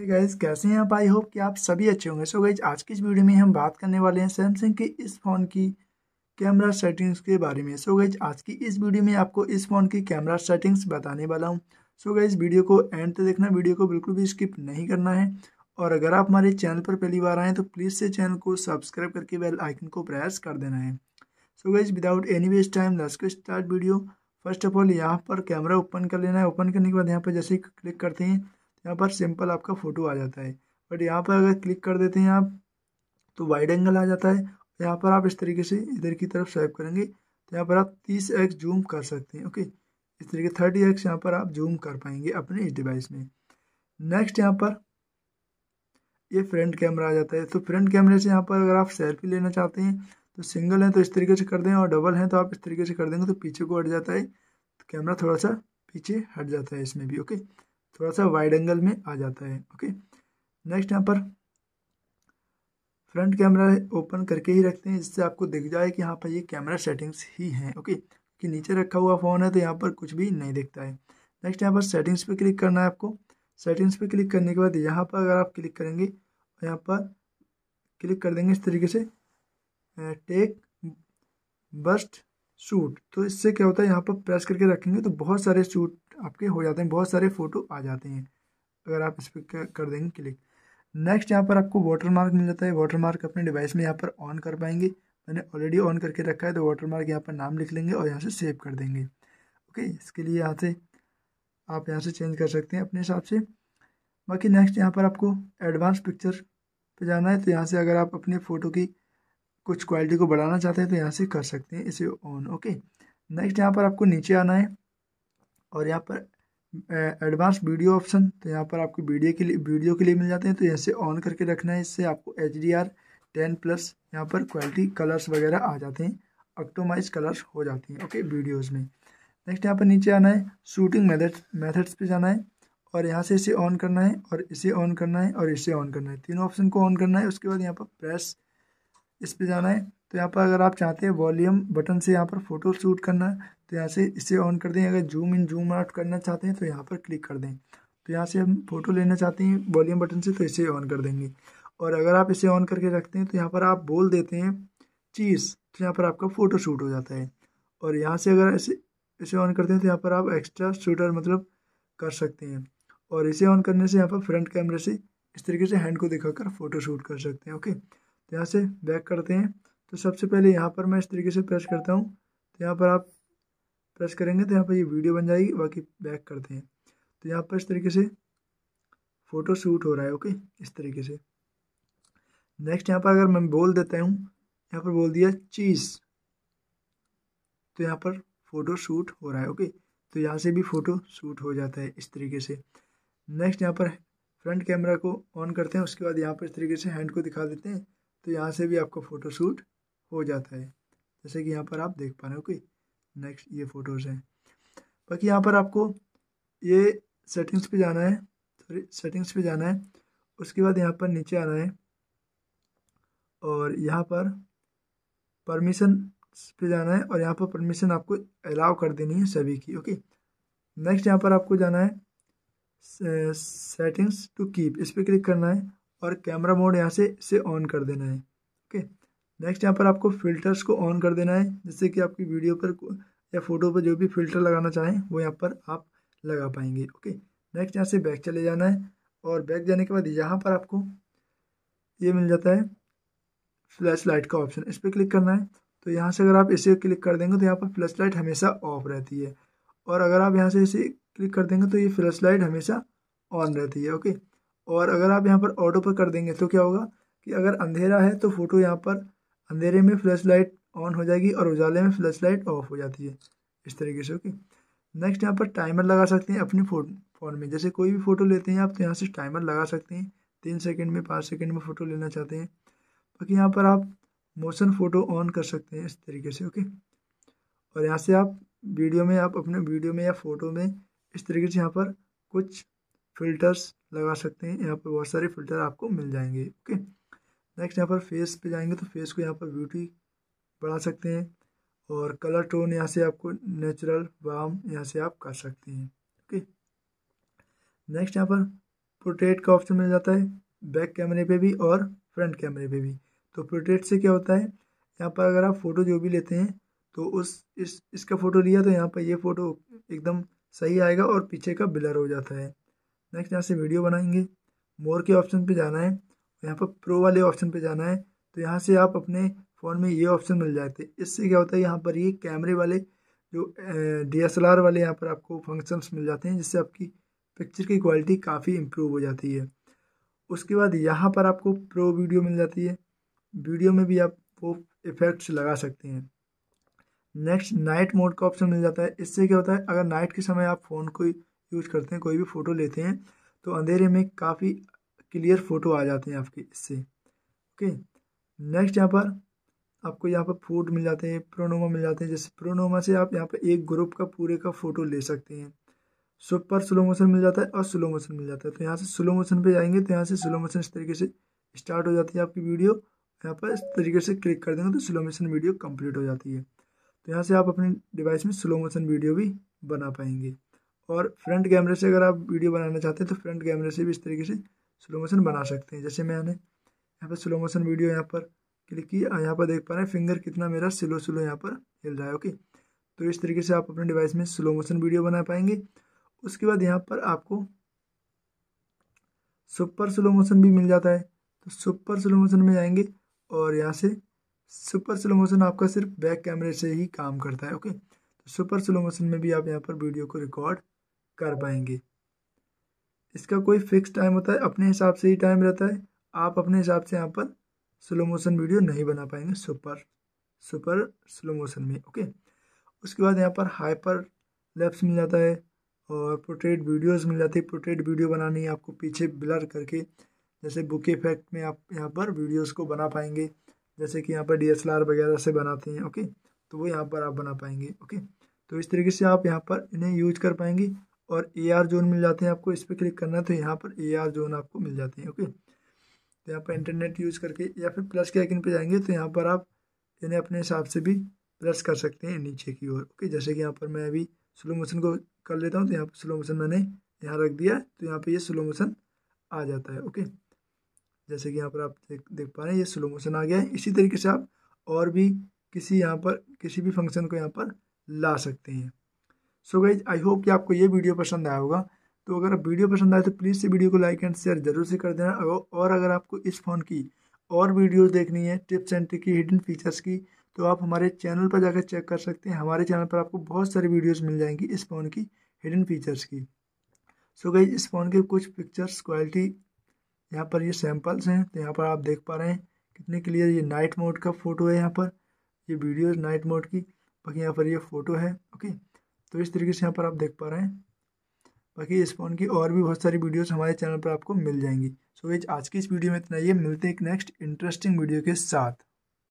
hey guys कैसे हैं आप आई होप कि आप सभी अच्छे होंगे सो गई गाइज आज की इस वीडियो में हम बात करने वाले हैं सैमसंग के इस फ़ोन की कैमरा सेटिंग्स के बारे में सो गई गाइज आज की इस वीडियो में आपको इस फ़ोन की कैमरा सेटिंग्स बताने वाला हूं सो so गाइज वीडियो को एंड तक देखना वीडियो को बिल्कुल भी स्किप नहीं करना है और अगर आप हमारे चैनल पर पहली बार आएँ तो प्लीज़ से चैनल को सब्सक्राइब करके बेल आइकन को प्रेस कर देना है सो गई guys without any waste time let's go start video first of all यहाँ पर कैमरा ओपन कर लेना है ओपन करने के बाद यहाँ पर जैसे क्लिक करते हैं यहाँ पर सिंपल आपका फ़ोटो आ जाता है बट यहाँ पर अगर क्लिक कर देते हैं आप तो वाइड एंगल आ जाता है यहाँ पर आप इस तरीके से इधर की तरफ स्वाइप करेंगे तो यहाँ पर आप तीस एक्स जूम कर सकते हैं ओके इस तरीके थर्टी एक्स यहाँ पर आप जूम कर पाएंगे अपने इस डिवाइस में नेक्स्ट यहाँ पर ये फ्रंट कैमरा आ जाता है तो फ्रंट कैमरे से यहाँ पर अगर आप सेल्फी लेना चाहते हैं तो सिंगल है तो इस तरीके से कर दें और डबल है तो आप इस तरीके से कर देंगे तो पीछे को हट जाता है तो कैमरा थोड़ा सा पीछे हट जाता है इसमें भी ओके थोड़ा सा वाइड एंगल में आ जाता है ओके नेक्स्ट यहाँ पर फ्रंट कैमरा ओपन करके ही रखते हैं जिससे आपको दिख जाए कि यहाँ पर ये कैमरा सेटिंग्स ही हैं ओके कि नीचे रखा हुआ फ़ोन है तो यहाँ पर कुछ भी नहीं दिखता है नेक्स्ट यहाँ पर सेटिंग्स पे क्लिक करना है आपको सेटिंग्स पे क्लिक करने के बाद यहाँ पर अगर आप क्लिक करेंगे यहाँ पर क्लिक कर देंगे इस तरीके से टेक बस्ट सूट तो इससे क्या होता है यहाँ पर प्रेस करके रखेंगे तो बहुत सारे सूट आपके हो जाते हैं बहुत सारे फ़ोटो आ जाते हैं अगर आप इस पर कर देंगे क्लिक नेक्स्ट यहाँ पर आपको वाटर मार्क मिल जाता है वाटर मार्क अपने डिवाइस में यहाँ पर ऑन कर पाएंगे मैंने ऑलरेडी ऑन करके रखा है तो वाटर मार्क यहाँ पर नाम लिख लेंगे और यहाँ से सेव कर देंगे ओके इसके लिए यहाँ से आप यहाँ से चेंज कर सकते हैं अपने हिसाब से बाकी नेक्स्ट यहाँ पर आपको एडवांस पिक्चर पर जाना है तो यहाँ से अगर आप अपने फ़ोटो की कुछ क्वालिटी को बढ़ाना चाहते हैं तो यहाँ से कर सकते हैं इसे ऑन ओके नेक्स्ट यहाँ पर आपको नीचे आना है और यहाँ पर एडवांस वीडियो ऑप्शन तो यहाँ पर आपको वीडियो के लिए वीडियो के लिए मिल जाते हैं तो यहाँ से ऑन करके रखना है इससे आपको H D R ten plus यहाँ पर क्वालिटी कलर्स वगैरह आ जाते हैं ऑक्टोमाइज कलर्स हो जाते हैं ओके वीडियोस में नेक्स्ट यहाँ पर नीचे आना है शूटिंग मैथड मेथड्स पे जाना है और यहाँ से इसे ऑन करना है और इसे ऑन करना है और इसे ऑन करना है तीनों ऑप्शन को ऑन करना है उसके बाद यहाँ पर प्रेस इस पर जाना है तो यहाँ पर अगर आप चाहते हैं वॉल्यूम बटन से यहाँ पर फ़ोटो शूट करना है तो यहाँ से इसे ऑन कर दें अगर जूम इन जूम आउट करना चाहते हैं तो यहाँ पर क्लिक कर दें तो यहाँ से हम फोटो लेना चाहते हैं वॉल्यूम बटन से तो इसे ऑन कर देंगे और अगर आप इसे ऑन करके रखते हैं तो यहाँ पर आप बोल देते हैं चीज़ तो यहाँ पर आपका फ़ोटो शूट हो जाता है और यहाँ से अगर इसे इसे ऑन करते हैं तो यहाँ पर आप एक्स्ट्रा शूटर मतलब कर सकते हैं और इसे ऑन करने से यहाँ पर फ्रंट कैमरे से इस तरीके से हैंड को दिखाकर फ़ोटो शूट कर सकते हैं ओके तो यहाँ से बैक करते हैं तो सबसे पहले यहाँ पर मैं इस तरीके से प्रेस करता हूँ तो यहाँ पर आप प्रेस करेंगे तो यहाँ पर ये वीडियो बन जाएगी बाकी बैक करते हैं तो यहाँ पर इस तरीके से फ़ोटो शूट हो रहा है ओके इस तरीके से नेक्स्ट यहाँ पर अगर मैं बोल देता हूँ यहाँ पर बोल दिया चीज़ तो यहाँ पर फ़ोटो शूट हो रहा है ओके तो यहाँ से भी फ़ोटो शूट हो जाता है इस तरीके से नेक्स्ट यहाँ पर फ्रंट कैमरा को ऑन करते हैं उसके बाद यहाँ पर इस तरीके से हैंड को दिखा देते हैं तो यहाँ से भी आपका फ़ोटो शूट हो जाता है जैसे कि यहाँ पर आप देख पा रहे हैं ओके नेक्स्ट ये फ़ोटोज़ हैं बाकी यहाँ पर आपको ये सेटिंग्स पे जाना है सॉरी सेटिंग्स पे जाना है उसके बाद यहाँ पर नीचे आना है और यहाँ पर परमिशन पे जाना है और यहाँ पर परमिशन आपको अलाउ कर देनी है सभी की ओके नेक्स्ट यहाँ पर आपको जाना है सेटिंग्स टू कीप इस पर क्लिक करना है और कैमरा मोड यहाँ से इसे ऑन कर देना है नेक्स्ट यहाँ पर आपको फ़िल्टर्स को ऑन कर देना है जिससे कि आपकी वीडियो पर या फोटो पर जो भी फ़िल्टर लगाना चाहें वो यहाँ पर आप लगा पाएंगे ओके नेक्स्ट यहाँ से बैक चले जाना है और बैक जाने के बाद यहाँ पर आपको ये मिल जाता है फ्लैश लाइट का ऑप्शन इस पर क्लिक करना है तो यहाँ से अगर आप इसे क्लिक कर देंगे तो यहाँ पर फ्लैश लाइट हमेशा ऑफ रहती है और अगर आप यहाँ से इसे क्लिक कर देंगे तो ये फ्लैश लाइट हमेशा ऑन रहती है ओके और अगर आप यहाँ पर ऑटो पर कर देंगे तो क्या होगा कि अगर अंधेरा है तो फोटो यहाँ पर अंधेरे में फ्लैश लाइट ऑन हो जाएगी और उजाले में फ्लैश लाइट ऑफ हो जाती है इस तरीके से ओके नेक्स्ट यहाँ पर टाइमर लगा सकते हैं अपने फोन फोन में जैसे कोई भी फ़ोटो लेते हैं आप तो यहाँ से टाइमर लगा सकते हैं तीन सेकेंड में पाँच सेकेंड में फ़ोटो लेना चाहते हैं बाकी यहाँ पर आप मोशन फ़ोटो ऑन कर सकते हैं इस तरीके से ओके और यहाँ से आप वीडियो में आप अपने वीडियो में या फ़ोटो में इस तरीके से यहाँ पर कुछ फ़िल्टर्स लगा सकते हैं यहाँ पर बहुत सारे फ़िल्टर आपको मिल जाएंगे ओके नेक्स्ट यहाँ पर फेस पे जाएंगे तो फेस को यहाँ पर ब्यूटी बढ़ा सकते हैं और कलर टोन यहाँ से आपको नेचुरल वाम यहाँ से आप कर सकते हैं ओके नेक्स्ट यहाँ पर पोर्ट्रेट का ऑप्शन मिल जाता है बैक कैमरे पे भी और फ्रंट कैमरे पे भी तो पोर्ट्रेट से क्या होता है यहाँ पर अगर आप फ़ोटो जो भी लेते हैं तो उस इस इसका फ़ोटो लिया तो यहाँ पर ये फ़ोटो एकदम सही आएगा और पीछे का ब्लर हो जाता है नेक्स्ट यहाँ से वीडियो बनाएंगे मोर के ऑप्शन पे जाना है यहाँ पर प्रो वाले ऑप्शन पे जाना है तो यहाँ से आप अपने फ़ोन में ये ऑप्शन मिल जाते हैं इससे क्या होता है यहाँ पर ये कैमरे वाले जो डी एस एल आर वाले यहाँ पर आपको फंक्शंस मिल जाते हैं जिससे आपकी पिक्चर की क्वालिटी काफ़ी इम्प्रूव हो जाती है उसके बाद यहाँ पर आपको प्रो वीडियो मिल जाती है वीडियो में भी आप वो इफ़ेक्ट्स लगा सकते हैं नेक्स्ट नाइट मोड का ऑप्शन मिल जाता है इससे क्या होता है अगर नाइट के समय आप फ़ोन को यूज करते हैं कोई भी फ़ोटो लेते हैं तो अंधेरे में काफ़ी क्लियर फ़ोटो आ जाते हैं आपके इससे ओके नेक्स्ट यहाँ पर आपको यहाँ पर फूड मिल जाते हैं प्रोनोमा मिल जाते हैं जैसे प्रोनोमा से आप यहाँ पर एक ग्रुप का पूरे का फ़ोटो ले सकते हैं सुपर स्लो मोशन मिल जाता है और स्लो मोशन मिल जाता है तो यहाँ से स्लो मोशन पे जाएंगे तो यहाँ से स्लो मोशन इस तरीके से स्टार्ट हो जाती है आपकी वीडियो यहाँ पर इस तरीके से क्लिक कर देंगे तो स्लो मोशन वीडियो कंप्लीट हो जाती है तो यहाँ से आप अपने डिवाइस में स्लो मोशन वीडियो भी बना पाएंगे और फ्रंट कैमरे से अगर आप वीडियो बनाना चाहते हैं तो फ्रंट कैमरे से भी इस तरीके से स्लो मोशन बना सकते हैं जैसे मैंने यहाँ पर स्लो मोशन वीडियो यहाँ पर क्लिक की यहाँ पर देख पा रहे हैं फिंगर कितना मेरा स्लो स्लो यहाँ पर हिल रहा है ओके तो इस तरीके से आप अपने डिवाइस में स्लो मोशन वीडियो बना पाएंगे उसके बाद यहाँ पर आपको सुपर स्लो मोशन भी मिल जाता है तो सुपर स्लो मोशन में जाएंगे और यहाँ से सुपर स्लो मोशन आपका सिर्फ बैक कैमरे से ही काम करता है ओके तो सुपर स्लो मोशन में भी आप यहाँ पर वीडियो को रिकॉर्ड कर पाएंगे इसका कोई फिक्स टाइम होता है अपने हिसाब से ही टाइम रहता है आप अपने हिसाब से यहाँ पर स्लो मोशन वीडियो नहीं बना पाएंगे सुपर सुपर स्लो मोशन में ओके उसके बाद यहाँ पर हाइपर लैप्स मिल जाता है और पोर्ट्रेट वीडियोस मिल जाती है पोर्ट्रेट वीडियो बनानी है आपको पीछे ब्लर करके जैसे बुक इफेक्ट में आप यहाँ पर वीडियोस को बना पाएंगे जैसे कि यहाँ पर डी वगैरह से बनाते हैं ओके तो वो यहाँ पर आप बना पाएंगे ओके तो इस तरीके से आप यहाँ पर इन्हें यूज कर पाएंगे और ए आर जोन मिल जाते हैं आपको इस पर क्लिक करना तो यहाँ पर ए आर जोन आपको मिल जाते हैं ओके तो यहाँ पर इंटरनेट यूज़ करके या फिर प्लस के आइकन पे जाएंगे तो यहाँ पर आप इन्हें अपने हिसाब से भी प्लस कर सकते हैं नीचे की ओर ओके जैसे कि यहाँ पर मैं अभी स्लो मोशन को कर लेता हूँ तो यहाँ पर स्लो मोशन मैंने यहाँ रख दिया तो यहाँ पर ये यह स्लो मोशन आ जाता है ओके जैसे कि यहाँ पर आप देख देख पा रहे हैं ये स्लो मोशन आ गया है इसी तरीके से आप और भी किसी यहाँ पर किसी भी फंक्शन को यहाँ पर ला सकते हैं सो गाइज आई होप कि आपको ये वीडियो पसंद आया होगा तो अगर आप वीडियो पसंद आए तो प्लीज़ से वीडियो को लाइक एंड शेयर जरूर से कर देना और अगर आपको इस फ़ोन की और वीडियोस देखनी है टिप्स एंड ट्रिक की हिडन फीचर्स की तो आप हमारे चैनल पर जाकर चेक कर सकते हैं हमारे चैनल पर आपको बहुत सारी वीडियोस मिल जाएंगी इस फ़ोन की हिडन फीचर्स की सो गई इस फ़ोन के कुछ पिक्चर्स क्वालिटी यहाँ पर ये सैम्पल्स हैं तो यहाँ पर आप देख पा रहे हैं कितने क्लियर ये नाइट मोड का फ़ोटो है यहाँ पर ये वीडियोज़ नाइट मोड की बाकी यहाँ पर ये फ़ोटो है ओके तो इस तरीके से यहाँ पर आप देख पा रहे हैं बाकी इस फोन की और भी बहुत सारी वीडियोस हमारे चैनल पर आपको मिल जाएंगी सो so, आज की इस वीडियो में इतना ये मिलते हैं एक नेक्स्ट इंटरेस्टिंग वीडियो के साथ